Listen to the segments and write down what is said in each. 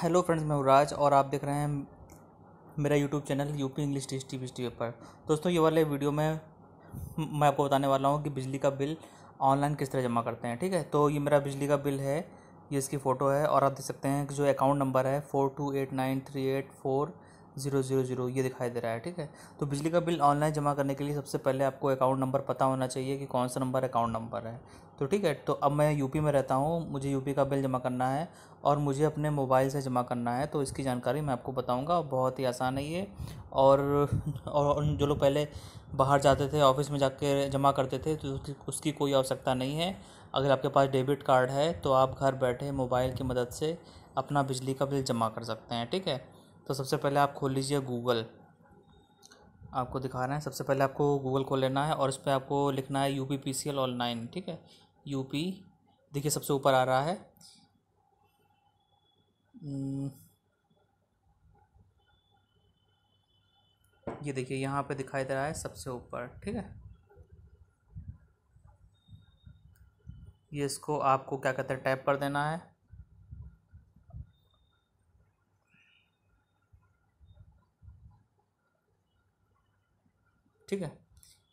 hello friends मैं राज और आप देख रहे हैं मेरा YouTube channel UP English T T V पर दोस्तों ये वाले वीडियो में मैं आपको बताने वाला हूँ कि बिजली का बिल ऑनलाइन किस तरह जमा करते हैं ठीक है तो ये मेरा बिजली का बिल है ये इसकी फ़ोटो है और आप देख सकते हैं कि जो अकाउंट नंबर है four two eight nine three eight four zero zero zero ये दिखाई दे रहा है ठीक है तो बिजली का बिल ऑनलाइन जमा करने के लिए सबसे पहले आपको अकाउंट नंबर पता होना चाहिए कि कौन सा नंबर अकाउंट नंबर है तो ठीक है तो अब मैं यूपी में रहता हूँ मुझे यूपी का बिल जमा करना है और मुझे अपने मोबाइल से जमा करना है तो इसकी जानकारी मैं आपको बताऊँगा बहुत ही आसान है ये और और जो लोग पहले बाहर जाते थे ऑफिस में जाके जमा करते थे तो उसकी कोई आवश्यकता नहीं है अगर आपके पास डेबिट कार्ड है तो आप घर बैठे मोबाइल की मदद से अपना बिजली का बिल जमा कर सकते हैं ठीक है तो सबसे पहले आप खोल लीजिए गूगल आपको दिखा रहे हैं सबसे पहले आपको गूगल खोल लेना है और इस पर आपको लिखना है U P P C L online ठीक है यू पी देखिए सबसे ऊपर आ रहा है हम्म, ये देखिए यहाँ पे दिखाई दे रहा है सबसे ऊपर ठीक है ये इसको आपको क्या कहते हैं टैप कर देना है ठीक है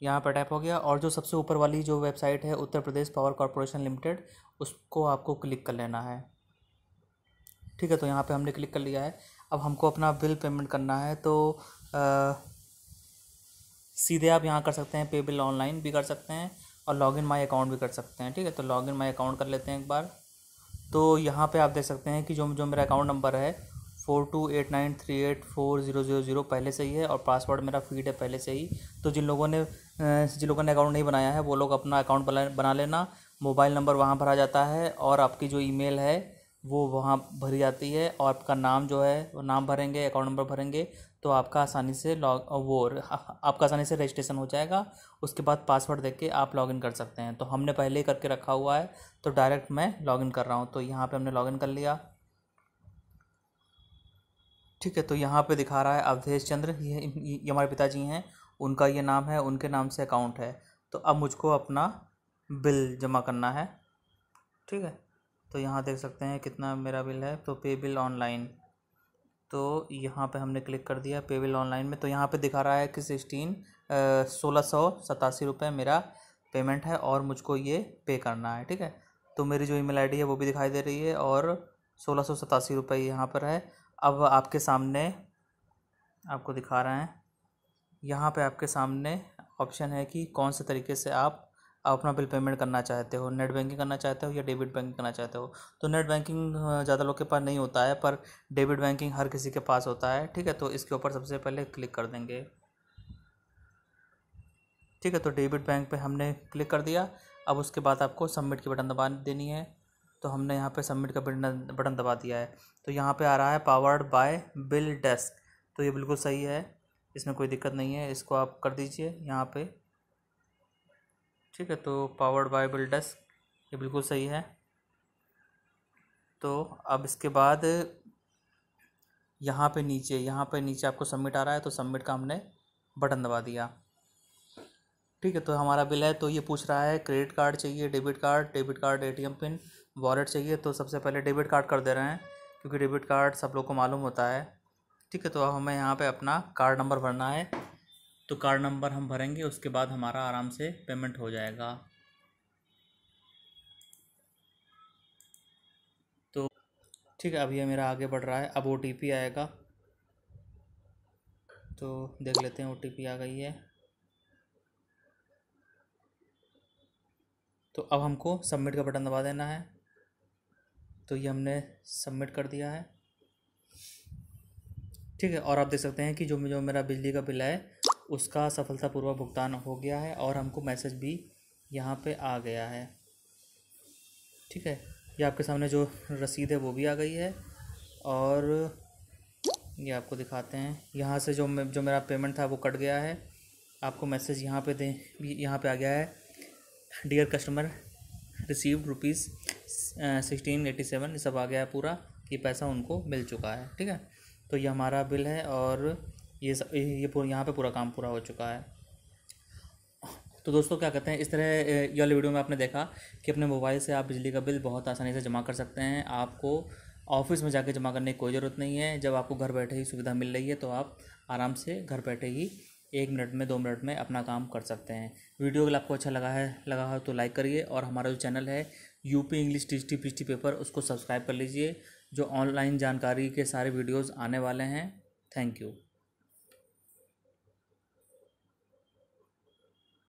यहाँ पर टाइप हो गया और जो सबसे ऊपर वाली जो वेबसाइट है Uttar Pradesh power corporation limited उसको आपको क्लिक कर लेना है ठीक है तो यहाँ पे हमने क्लिक कर लिया है अब हमको अपना बिल पेमेंट करना है तो आ, सीधे आप यहाँ कर सकते हैं पे बिल ऑनलाइन भी कर सकते हैं और लॉग इन माई अकाउंट भी कर सकते हैं ठीक है तो लॉग इन माई अकाउंट कर लेते हैं एक बार तो यहाँ पे आप देख सकते हैं कि जो जो मेरा अकाउंट नंबर है four two eight nine three eight four zero zero zero पहले से ही है और पासवर्ड मेरा फीड है पहले से ही तो जिन लोगों ने जिन लोगों ने अकाउंट नहीं बनाया है वो लोग अपना अकाउंट बना लेना मोबाइल नंबर वहाँ भरा जाता है और आपकी जो ईमेल है वो वहाँ भरी जाती है और आपका नाम जो है वो नाम भरेंगे अकाउंट नंबर भरेंगे तो आपका आसानी से लॉग वो आपका आसानी से रजिस्ट्रेशन हो जाएगा उसके बाद पासवर्ड देके आप लॉगिन कर सकते हैं तो हमने पहले ही करके रखा हुआ है तो डायरेक्ट मैं लॉगिन कर रहा हूँ तो यहाँ पे हमने लॉगिन कर लिया ठीक है तो यहाँ पे दिखा रहा है अवधेश चंद्र ये ये हमारे पिताजी हैं उनका ये नाम है उनके नाम से अकाउंट है तो अब मुझको अपना बिल जमा करना है ठीक है तो यहाँ देख सकते हैं कितना मेरा बिल है तो पे बिल ऑनलाइन तो यहाँ पे हमने क्लिक कर दिया पे बिल ऑनलाइन में तो यहाँ पे दिखा रहा है कि सिक्सटीन सोलह सौ सतासी रुपये मेरा पेमेंट है और मुझको ये पे करना है ठीक है तो मेरी जो ईमेल आईडी है वो भी दिखाई दे रही है और सोलह सौ सतासी रुपये यहाँ पर है अब आपके सामने आपको दिखा रहे हैं यहाँ पे आपके सामने ऑप्शन है कि कौन से तरीके से आप अपना बिल पेमेंट करना चाहते हो नेट बैंकिंग करना चाहते हो या डेबिट बैंकिंग करना चाहते हो तो नेट बैंकिंग ज़्यादा लोग के पास नहीं होता है पर डेबिट बैंकिंग हर किसी के पास होता है ठीक है तो इसके ऊपर सबसे पहले क्लिक कर देंगे ठीक है तो डेबिट बैंक पे हमने क्लिक कर दिया अब उसके बाद आपको सबमिट की बटन दबा देनी है तो हमने यहाँ पे सबमिट का बटन बटन दबा दिया है तो यहाँ पे आ रहा है पावर्ड बाय बिल डेस्क तो ये बिल्कुल सही है इसमें कोई दिक्कत नहीं है इसको आप कर दीजिए यहाँ पे ठीक है तो पावर्ड बाय बिल डेस्क ये बिल्कुल सही है तो अब इसके बाद यहाँ पे नीचे यहाँ पे नीचे आपको सबमिट आ रहा है तो सबमिट का हमने बटन दबा दिया ठीक है तो हमारा बिल है तो ये पूछ रहा है क्रेडिट कार्ड चाहिए debit card debit card ATM pin wallet चाहिए तो सबसे पहले डेबिट कार्ड कर दे रहे हैं क्योंकि डेबिट कार्ड सब लोग को मालूम होता है ठीक है तो हमें यहाँ पे अपना कार्ड नंबर भरना है तो कार्ड नंबर हम भरेंगे उसके बाद हमारा आराम से पेमेंट हो जाएगा तो ठीक है अब ये मेरा आगे बढ़ रहा है अब ओ आएगा तो देख लेते हैं ओ आ गई है तो अब हमको सबमिट का बटन दबा देना है तो ये हमने सबमिट कर दिया है ठीक है और आप देख सकते हैं कि जो जो मेरा बिजली का बिल है उसका सफलतापूर्वक भुगतान हो गया है और हमको मैसेज भी यहाँ पे आ गया है ठीक है ये आपके सामने जो रसीद है वो भी आ गई है और ये आपको दिखाते हैं यहाँ से जो जो मेरा पेमेंट था वो कट गया है आपको मैसेज यहाँ पे दें यहाँ पे आ गया है dear customer receive rupees sixteen eighty seven सब आ गया है पूरा ये पैसा उनको मिल चुका है ठीक है तो ये हमारा बिल है और ये सब ये यहाँ पे पूरा काम पूरा हो चुका है तो दोस्तों क्या कहते हैं इस तरह ये वाली वीडियो में आपने देखा कि अपने मोबाइल से आप बिजली का बिल बहुत आसानी से जमा कर सकते हैं आपको ऑफिस में जाके जमा करने की कोई ज़रूरत नहीं है जब आपको घर बैठे ही सुविधा मिल रही है तो आप आराम से घर बैठे ही एक मिनट में दो मिनट में अपना काम कर सकते हैं वीडियो अगर आपको अच्छा लगा है लगा हो तो लाइक करिए और हमारा जो चैनल है UP English T T P paper उसको सब्सक्राइब कर लीजिए जो ऑनलाइन जानकारी के सारे वीडियोज़ आने वाले हैं थैंक यू